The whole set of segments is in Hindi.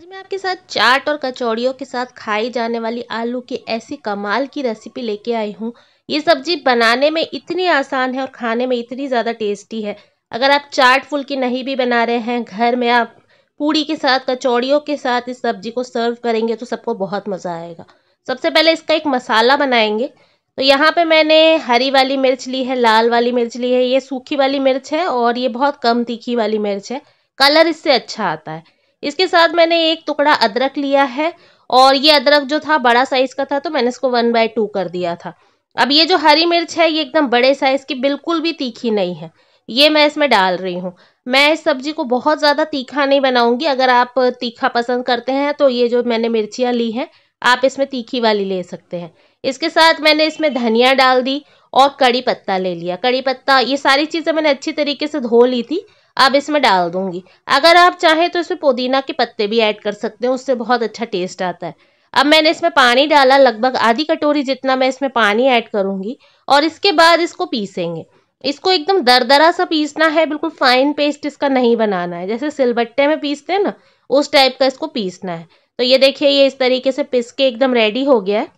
आज मैं आपके साथ चाट और कचौड़ियों के साथ खाई जाने वाली आलू की ऐसी कमाल की रेसिपी लेके आई हूँ ये सब्जी बनाने में इतनी आसान है और खाने में इतनी ज़्यादा टेस्टी है अगर आप चाट फुल्की नहीं भी बना रहे हैं घर में आप पूड़ी के साथ कचौड़ियों के साथ इस सब्जी को सर्व करेंगे तो सबको बहुत मज़ा आएगा सबसे पहले इसका एक मसाला बनाएंगे तो यहाँ पे मैंने हरी वाली मिर्च ली है लाल वाली मिर्च ली है ये सूखी वाली मिर्च है और ये बहुत कम तीखी वाली मिर्च है कलर इससे अच्छा आता है इसके साथ मैंने एक टुकड़ा अदरक लिया है और ये अदरक जो था बड़ा साइज का था तो मैंने इसको वन बाय टू कर दिया था अब ये जो हरी मिर्च है ये एकदम बड़े साइज की बिल्कुल भी तीखी नहीं है ये मैं इसमें डाल रही हूँ मैं इस सब्जी को बहुत ज़्यादा तीखा नहीं बनाऊंगी अगर आप तीखा पसंद करते हैं तो ये जो मैंने मिर्चियाँ ली हैं आप इसमें तीखी वाली ले सकते हैं इसके साथ मैंने इसमें धनिया डाल दी और कड़ी पत्ता ले लिया कड़ी पत्ता ये सारी चीज़ें मैंने अच्छी तरीके से धो ली थी अब इसमें डाल दूंगी अगर आप चाहें तो इसमें पुदीना के पत्ते भी ऐड कर सकते हैं उससे बहुत अच्छा टेस्ट आता है अब मैंने इसमें पानी डाला लगभग आधी कटोरी जितना मैं इसमें पानी ऐड करूँगी और इसके बाद इसको पीसेंगे इसको एकदम दरदरा सा पीसना है बिल्कुल फाइन पेस्ट इसका नहीं बनाना है जैसे सिलबट्टे में पीसते हैं ना उस टाइप का इसको पीसना है तो ये देखिए ये इस तरीके से पिस के एकदम रेडी हो गया है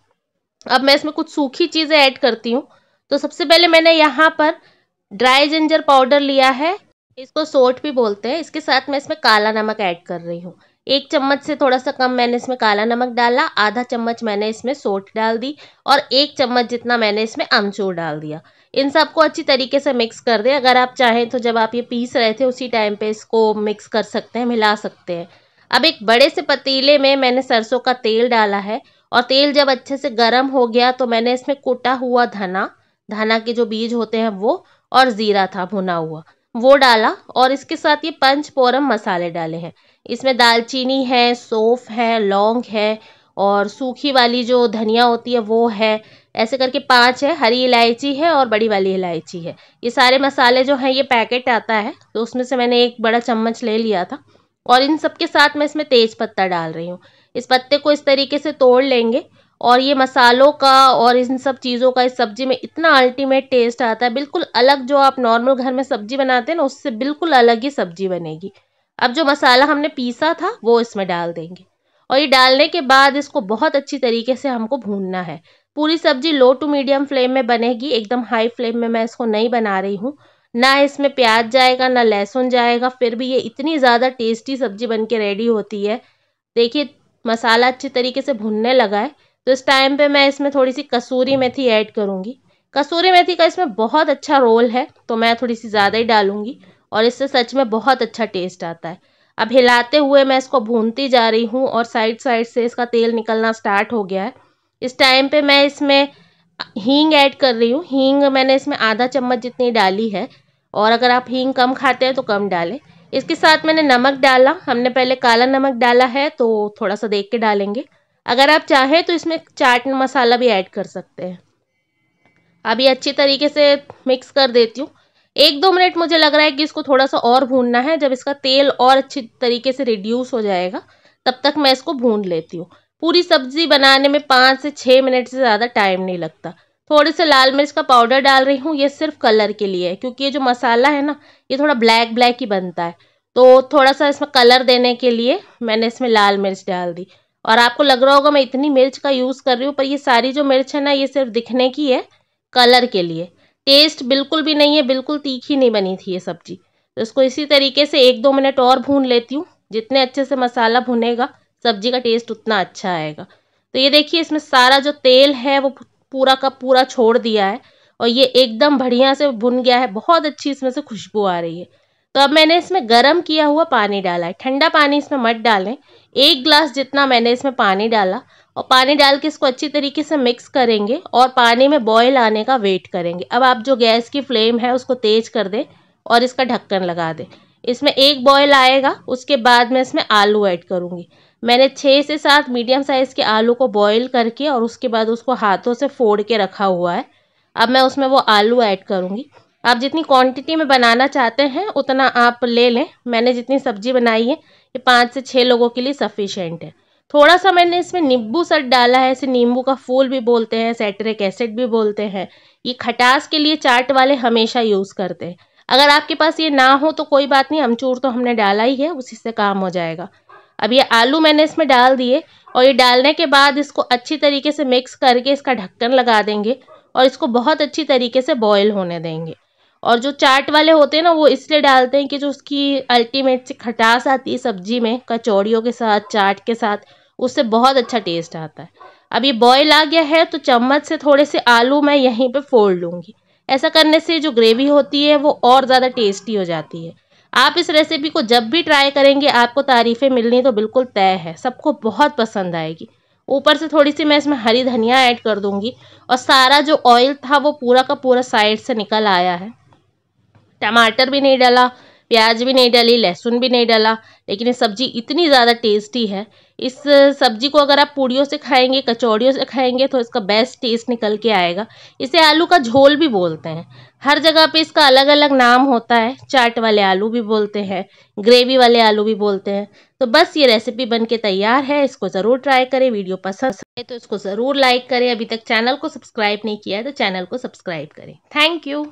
अब मैं इसमें कुछ सूखी चीज़ें ऐड करती हूँ तो सबसे पहले मैंने यहाँ पर ड्राई जिंजर पाउडर लिया है इसको सोट भी बोलते हैं इसके साथ मैं इसमें काला नमक ऐड कर रही हूँ एक चम्मच से थोड़ा सा कम मैंने इसमें काला नमक डाला आधा चम्मच मैंने इसमें सोट डाल दी और एक चम्मच जितना मैंने इसमें अमचूर डाल दिया इन सबको अच्छी तरीके से मिक्स कर दें अगर आप चाहें तो जब आप ये पीस रहे थे उसी टाइम पे इसको मिक्स कर सकते हैं मिला सकते हैं अब एक बड़े से पतीले में मैंने सरसों का तेल डाला है और तेल जब अच्छे से गर्म हो गया तो मैंने इसमें कुटा हुआ धना धना के जो बीज होते हैं वो और ज़ीरा था भुना हुआ वो डाला और इसके साथ ये पंच पोरम मसाले डाले हैं इसमें दालचीनी है सौफ है लौंग है और सूखी वाली जो धनिया होती है वो है ऐसे करके पांच है हरी इलायची है और बड़ी वाली इलायची है ये सारे मसाले जो हैं ये पैकेट आता है तो उसमें से मैंने एक बड़ा चम्मच ले लिया था और इन सब के साथ मैं इसमें तेज़ पत्ता डाल रही हूँ इस पत्ते को इस तरीके से तोड़ लेंगे और ये मसालों का और इन सब चीज़ों का इस सब्ज़ी में इतना अल्टीमेट टेस्ट आता है बिल्कुल अलग जो आप नॉर्मल घर में सब्ज़ी बनाते हैं ना उससे बिल्कुल अलग ही सब्ज़ी बनेगी अब जो मसाला हमने पीसा था वो इसमें डाल देंगे और ये डालने के बाद इसको बहुत अच्छी तरीके से हमको भूनना है पूरी सब्जी लो टू मीडियम फ्लेम में बनेगी एकदम हाई फ्लेम में मैं इसको नहीं बना रही हूँ ना इसमें प्याज जाएगा ना लहसुन जाएगा फिर भी ये इतनी ज़्यादा टेस्टी सब्जी बन के रेडी होती है देखिए मसाला अच्छी तरीके से भुनने लगा है तो इस टाइम पे मैं इसमें थोड़ी सी कसूरी मेथी ऐड करूँगी कसूरी मेथी का इसमें बहुत अच्छा रोल है तो मैं थोड़ी सी ज़्यादा ही डालूँगी और इससे सच में बहुत अच्छा टेस्ट आता है अब हिलाते हुए मैं इसको भूनती जा रही हूँ और साइड साइड से इसका तेल निकलना स्टार्ट हो गया है इस टाइम पे मैं इसमें हींग ऐड कर रही हूँ हींग मैंने इसमें आधा चम्मच जितनी डाली है और अगर आप हींग कम खाते हैं तो कम डालें इसके साथ मैंने नमक डाला हमने पहले काला नमक डाला है तो थोड़ा सा देख के डालेंगे अगर आप चाहें तो इसमें चाट मसाला भी ऐड कर सकते हैं अभी अच्छी तरीके से मिक्स कर देती हूँ एक दो मिनट मुझे लग रहा है कि इसको थोड़ा सा और भूनना है जब इसका तेल और अच्छी तरीके से रिड्यूस हो जाएगा तब तक मैं इसको भून लेती हूँ पूरी सब्जी बनाने में पाँच से छः मिनट से ज़्यादा टाइम नहीं लगता थोड़े से लाल मिर्च का पाउडर डाल रही हूँ ये सिर्फ कलर के लिए है क्योंकि ये जो मसाला है ना ये थोड़ा ब्लैक ब्लैक ही बनता है तो थोड़ा सा इसमें कलर देने के लिए मैंने इसमें लाल मिर्च डाल दी और आपको लग रहा होगा मैं इतनी मिर्च का यूज़ कर रही हूँ पर ये सारी जो मिर्च है ना ये सिर्फ दिखने की है कलर के लिए टेस्ट बिल्कुल भी नहीं है बिल्कुल तीखी नहीं बनी थी ये सब्जी तो इसको इसी तरीके से एक दो मिनट और भून लेती हूँ जितने अच्छे से मसाला भुनेगा सब्जी का टेस्ट उतना अच्छा आएगा तो ये देखिए इसमें सारा जो तेल है वो पूरा का पूरा छोड़ दिया है और ये एकदम बढ़िया से भुन गया है बहुत अच्छी इसमें से खुशबू आ रही है तो अब मैंने इसमें गर्म किया हुआ पानी डाला है ठंडा पानी इसमें मत डालें एक ग्लास जितना मैंने इसमें पानी डाला और पानी डाल के इसको अच्छी तरीके से मिक्स करेंगे और पानी में बॉयल आने का वेट करेंगे अब आप जो गैस की फ्लेम है उसको तेज कर दें और इसका ढक्कन लगा दें इसमें एक बॉयल आएगा उसके बाद मैं इसमें आलू ऐड करूँगी मैंने छः से सात मीडियम साइज़ के आलू को बॉयल करके और उसके बाद उसको हाथों से फोड़ के रखा हुआ है अब मैं उसमें वो आलू ऐड करूँगी आप जितनी क्वांटिटी में बनाना चाहते हैं उतना आप ले लें मैंने जितनी सब्जी बनाई है ये पाँच से छः लोगों के लिए सफिशेंट है थोड़ा सा मैंने इसमें नींबू सट डाला है इसे नींबू का फूल भी बोलते हैं सैटरिक एसिड भी बोलते हैं ये खटास के लिए चाट वाले हमेशा यूज़ करते हैं अगर आपके पास ये ना हो तो कोई बात नहीं अमचूर तो हमने डाला ही है उसी से काम हो जाएगा अब ये आलू मैंने इसमें डाल दिए और ये डालने के बाद इसको अच्छी तरीके से मिक्स करके इसका ढक्कन लगा देंगे और इसको बहुत अच्छी तरीके से बॉयल होने देंगे और जो चाट वाले होते हैं ना वो इसलिए डालते हैं कि जो उसकी अल्टीमेट से खटास आती है सब्जी में कचौड़ियों के साथ चाट के साथ उससे बहुत अच्छा टेस्ट आता है अब ये बॉयल आ गया है तो चम्मच से थोड़े से आलू मैं यहीं पे फोड़ लूँगी ऐसा करने से जो ग्रेवी होती है वो और ज़्यादा टेस्टी हो जाती है आप इस रेसिपी को जब भी ट्राई करेंगे आपको तारीफ़ें मिलनी तो बिल्कुल तय है सबको बहुत पसंद आएगी ऊपर से थोड़ी सी मैं इसमें हरी धनिया ऐड कर दूंगी और सारा जो ऑयल था वो पूरा का पूरा साइड से निकल आया है टमाटर भी नहीं डाला प्याज भी नहीं डाली लहसुन भी नहीं डाला लेकिन ये सब्ज़ी इतनी ज़्यादा टेस्टी है इस सब्ज़ी को अगर आप पूड़ियों से खाएंगे कचौड़ियों से खाएंगे तो इसका बेस्ट टेस्ट निकल के आएगा इसे आलू का झोल भी बोलते हैं हर जगह पे इसका अलग अलग नाम होता है चाट वाले आलू भी बोलते हैं ग्रेवी वाले आलू भी बोलते हैं तो बस ये रेसिपी बन के तैयार है इसको ज़रूर ट्राई करें वीडियो पसंद आए तो इसको ज़रूर लाइक करें अभी तक चैनल को सब्सक्राइब नहीं किया है तो चैनल को सब्सक्राइब करें थैंक यू